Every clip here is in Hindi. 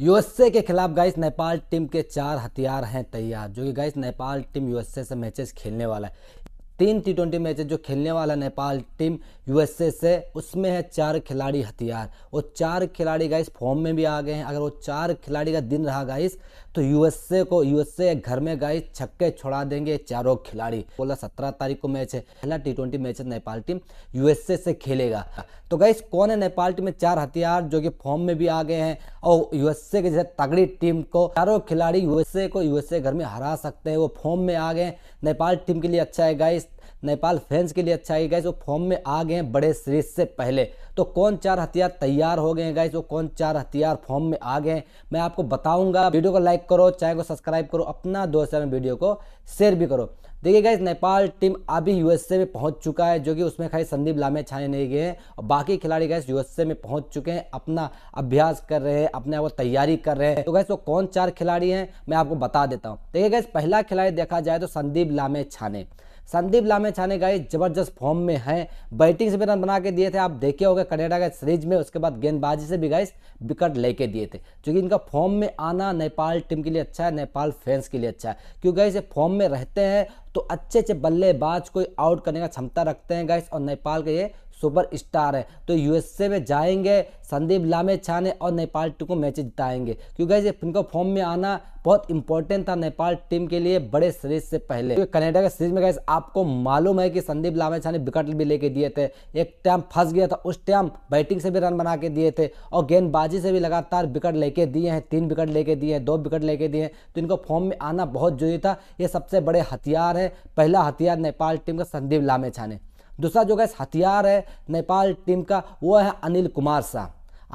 यूएसए के खिलाफ गाइस नेपाल टीम के चार हथियार हैं तैयार जो कि गाइस नेपाल टीम यूएसए से मैचेस खेलने वाला है तीन टी ट्वेंटी मैचेज जो खेलने वाला नेपाल टीम यूएसए से उसमें है चार खिलाड़ी हथियार वो चार खिलाड़ी गाइस फॉर्म में भी आ गए हैं अगर वो चार खिलाड़ी का दिन रहा गाइस तो यूएसए को यूएसए घर में गाइस छक्के छोड़ा देंगे चारों खिलाड़ी बोला सत्रह तारीख को मैच है पहला टी ट्वेंटी मैच है नेपाल टीम यूएसए से खेलेगा तो गाइस कौन है नेपाल टीम में चार हथियार जो कि फॉर्म में भी आ गए हैं और यूएसए के जैसे तगड़ी टीम को चारों खिलाड़ी यूएसए को यूएसए घर में हरा सकते हैं वो फॉर्म में आ गए नेपाल टीम के लिए अच्छा है गाइस नेपाल फैंस के लिए अच्छा है गैस वो फॉर्म में आ गए हैं बड़े सीरीज से पहले तो कौन चार हथियार तैयार हो गए हैं गैस वो कौन चार हथियार फॉर्म में आ गए हैं मैं आपको बताऊंगा वीडियो को लाइक करो चैनल को सब्सक्राइब करो अपना दोस्त वीडियो को शेयर भी करो देखिए गाइज नेपाल टीम अभी यूएसए में पहुंच चुका है जो कि उसमें खाली संदीप लामे छाने नहीं गए हैं और बाकी खिलाड़ी गैस यूएसए में पहुंच चुके हैं अपना अभ्यास कर रहे हैं अपने आप तैयारी कर रहे हैं तो गैस वो कौन चार खिलाड़ी हैं मैं आपको बता देता हूँ देखिए गैस पहला खिलाड़ी देखा जाए तो संदीप लामे छाने संदीप लामे छाने गए जबरदस्त फॉर्म में हैं बैटिंग से भी रन बना के दिए थे आप देखे हो गए कनेडा के सीरीज में उसके बाद गेंदबाजी से भी गए विकेट लेके दिए थे क्योंकि इनका फॉर्म में आना नेपाल टीम के लिए अच्छा है नेपाल फैंस के लिए अच्छा है क्योंकि ये फॉर्म में रहते हैं तो अच्छे अच्छे बल्लेबाज कोई आउट करने का क्षमता रखते हैं गाइस और नेपाल के ये सुपर स्टार है तो यूएसए में जाएंगे संदीप लामे छाने और नेपाल टीम को मैच जिताएंगे क्योंकि इनको फॉर्म में आना बहुत इंपॉर्टेंट था नेपाल टीम के लिए बड़े सीरीज से पहले क्योंकि कनाडा के सीरीज में गए आपको मालूम है कि संदीप लामे छाने विकेट भी लेके दिए थे एक टाइम फंस गया था उस टाइम बैटिंग से भी रन बना के दिए थे और गेंदबाजी से भी लगातार विकेट लेके दिए हैं तीन विकेट लेके दिए हैं दो विकेट लेके दिए हैं तो इनको फॉर्म में आना बहुत जरूरी था ये सबसे बड़े हथियार है पहला हथियार नेपाल टीम का संदीप लामे छाने दूसरा जो गैस हथियार है नेपाल टीम का वो है अनिल कुमार शाह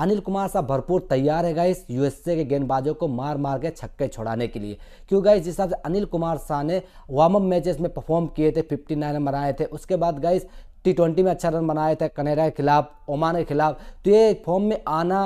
अनिल कुमार साहब भरपूर तैयार है गाइस यूएसए के गेंदबाजों को मार मार के छक्के छोड़ाने के लिए क्यों गाइस जिस हिसाब से अनिल कुमार शाह ने वार्म अप मैचेस में परफॉर्म किए थे 59 रन बनाए थे उसके बाद गाइस टी ट्वेंटी में अच्छा रन बनाए थे कनेडा के खिलाफ ओमान के खिलाफ तो ये फॉर्म में आना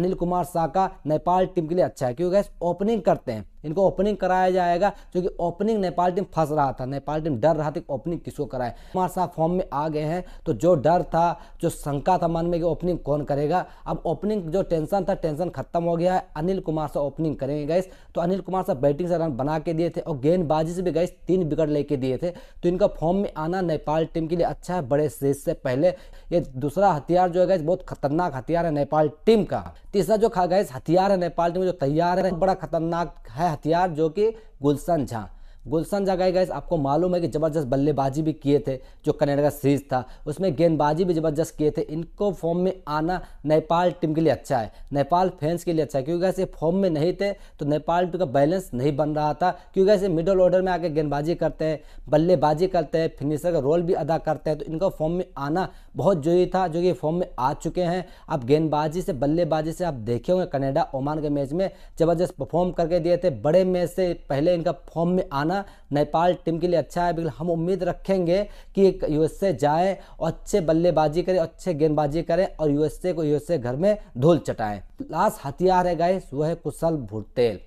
अनिल कुमार शाह का नेपाल टीम के लिए अच्छा है क्योंकि गैस ओपनिंग करते हैं इनको ओपनिंग कराया जाएगा क्योंकि ओपनिंग नेपाल टीम फंस रहा था नेपाल टीम डर रहा था कि ओपनिंग किसको कराए कुमार साहब फॉर्म में आ गए हैं तो जो डर था जो शंका था मन में कि ओपनिंग कौन करेगा अब ओपनिंग जो टेंशन था टेंशन खत्म हो गया है अनिल कुमार साहब ओपनिंग करेंगे गैस तो अनिल कुमार साहब बैटिंग से रन बना के दिए थे और गेंदबाजी से भी गैस तीन विकेट लेके दिए थे तो इनका फॉर्म में आना नेपाल टीम के लिए अच्छा है बड़े सीरीज से पहले ये दूसरा हथियार जो है गैस बहुत खतरनाक हथियार है नेपाल टीम का तीसरा जो खा गैस हथियार है नेपाल टीम जो तैयार है बड़ा खतरनाक है हथियार जो कि गुलशन झा गुलशन जगह गए आपको मालूम है कि ज़बरदस्त बल्लेबाजी भी किए थे जो कनाडा का सीरीज था उसमें गेंदबाजी भी ज़बरदस्त किए थे इनको फॉर्म में आना नेपाल टीम के लिए अच्छा है नेपाल फैंस के लिए अच्छा है क्योंकि ऐसे फॉर्म में नहीं थे तो नेपाल टीम का बैलेंस नहीं बन रहा था क्योंकि ऐसे मिडल ऑर्डर में आके गेंदबाजी करते हैं बल्लेबाजी करते हैं फिनिशर का रोल भी अदा करते हैं तो इनका फॉर्म में आना बहुत जरूरी था जो कि फॉर्म में आ चुके हैं आप गेंदबाजी से बल्लेबाजी से आप देखे होंगे कनाडा ओमान के मैच में ज़बरदस्त परफॉर्म करके दिए थे बड़े मैच से पहले इनका फॉर्म में आना जाना नेपाल टीम के लिए अच्छा है बिल्कुल हम उम्मीद रखेंगे कि यूएसए जाए और अच्छे बल्लेबाजी करें अच्छे गेंदबाजी करें और यूएसए को यूएसए घर में धूल चटाएं लास्ट हथियार है गाइस वह है कुशल भुटेल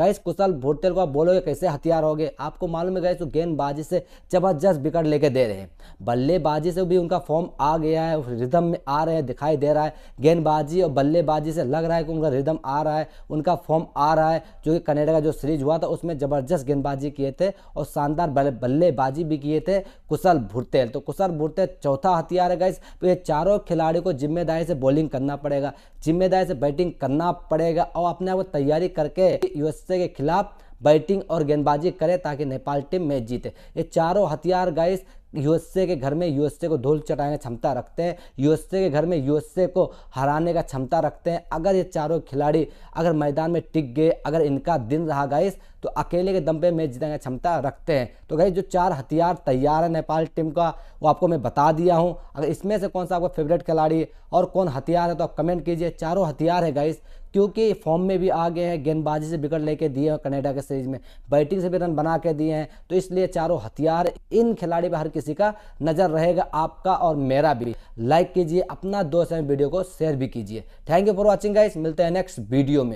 गैस कुशल भुट्टेल को आप बोलोगे कैसे हथियार हो गए आपको मालूम है गैस वो गेंदबाजी से जबरदस्त विकेट लेके दे रहे हैं बल्लेबाजी से भी उनका फॉर्म आ गया है रिदम में आ रहे हैं दिखाई दे रहा है गेंदबाजी और बल्लेबाजी से लग रहा है कि उनका रिदम आ रहा है उनका फॉर्म आ रहा है जो कि कनेडा का जो सीरीज हुआ था उसमें ज़बरदस्त गेंदबाजी किए थे और शानदार बल्लेबाजी भी किए थे कुशल भुट्टेल तो कुशल भुट्टेल चौथा हथियार है गैस तो ये चारों खिलाड़ी को जिम्मेदारी से बॉलिंग करना पड़ेगा जिम्मेदारी से बैटिंग करना पड़ेगा और अपने आप को तैयारी करके यूएस सदस्य के खिलाफ बैटिंग और गेंदबाजी करें ताकि नेपाल टीम मैच जीते ये चारों हथियार गाइस यूएसए के घर में यूएसए को धूल चटाने का क्षमता रखते हैं यूएसए के घर में यूएसए को हराने का क्षमता रखते हैं अगर ये चारों खिलाड़ी अगर मैदान में टिक गए अगर इनका दिन रहा गाइस तो अकेले के दम पे मैच जीतने का क्षमता रखते हैं तो गई जो चार हथियार तैयार है नेपाल टीम का वो आपको मैं बता दिया हूँ अगर इसमें से कौन सा आपका फेवरेट खिलाड़ी और कौन हथियार है तो आप कमेंट कीजिए चारों हथियार है गाइस क्योंकि फॉर्म में भी आ गए हैं गेंदबाजी से विकेट लेके दिए हैं कनाडा के सीरीज में बैटिंग से भी रन बना के दिए हैं तो इसलिए चारों हथियार इन खिलाड़ी पर हर किसी का नज़र रहेगा आपका और मेरा भी लाइक कीजिए अपना दोस्त वीडियो को शेयर भी कीजिए thank you for watching guys मिलते हैं नेक्स्ट वीडियो में